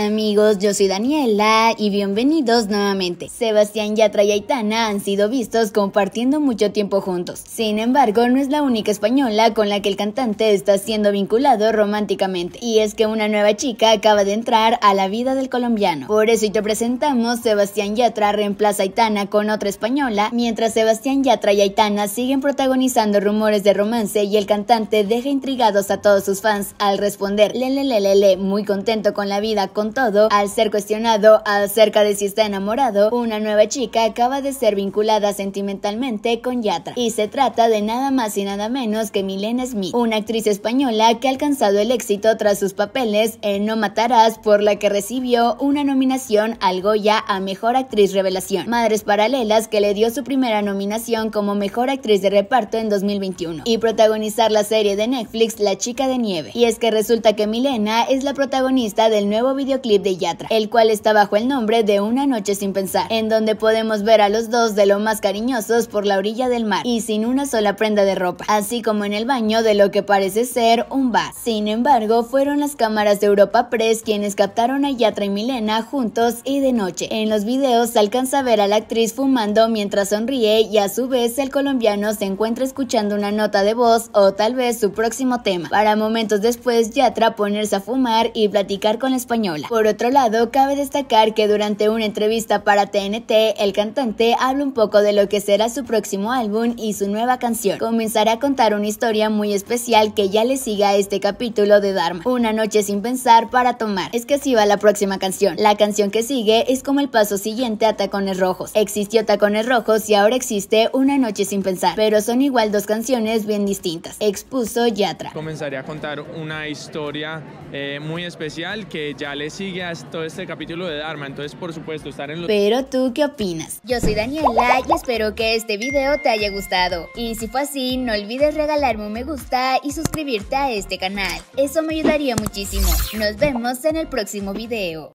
amigos? Yo soy Daniela y bienvenidos nuevamente. Sebastián Yatra y Aitana han sido vistos compartiendo mucho tiempo juntos. Sin embargo, no es la única española con la que el cantante está siendo vinculado románticamente. Y es que una nueva chica acaba de entrar a la vida del colombiano. Por eso y te presentamos, Sebastián Yatra reemplaza a Aitana con otra española, mientras Sebastián Yatra y Aitana siguen protagonizando rumores de romance y el cantante deja intrigados a todos sus fans al responder, le muy contento con la vida, con todo al ser cuestionado acerca de si está enamorado, una nueva chica acaba de ser vinculada sentimentalmente con Yatra. Y se trata de nada más y nada menos que Milena Smith, una actriz española que ha alcanzado el éxito tras sus papeles en No Matarás, por la que recibió una nominación al Goya a Mejor Actriz Revelación. Madres Paralelas, que le dio su primera nominación como Mejor Actriz de Reparto en 2021. Y protagonizar la serie de Netflix La Chica de Nieve. Y es que resulta que Milena es la protagonista del nuevo video videoclip de Yatra, el cual está bajo el nombre de Una Noche Sin Pensar, en donde podemos ver a los dos de lo más cariñosos por la orilla del mar y sin una sola prenda de ropa, así como en el baño de lo que parece ser un bar. Sin embargo, fueron las cámaras de Europa Press quienes captaron a Yatra y Milena juntos y de noche. En los videos se alcanza a ver a la actriz fumando mientras sonríe y a su vez el colombiano se encuentra escuchando una nota de voz o tal vez su próximo tema. Para momentos después, Yatra ponerse a fumar y platicar con el español. Por otro lado, cabe destacar que durante una entrevista para TNT, el cantante habla un poco de lo que será su próximo álbum y su nueva canción. Comenzará a contar una historia muy especial que ya le siga a este capítulo de Dharma. Una noche sin pensar para tomar. Es que si va la próxima canción. La canción que sigue es como el paso siguiente a Tacones Rojos. Existió Tacones Rojos y ahora existe Una Noche sin pensar, pero son igual dos canciones bien distintas. Expuso Yatra. Comenzaré a contar una historia eh, muy especial que ya le sigue todo este capítulo de Dharma. Entonces, por supuesto, estar en los... Pero tú, ¿qué opinas? Yo soy Daniela y espero que este video te haya gustado. Y si fue así, no olvides regalarme un me gusta y suscribirte a este canal. Eso me ayudaría muchísimo. Nos vemos en el próximo video.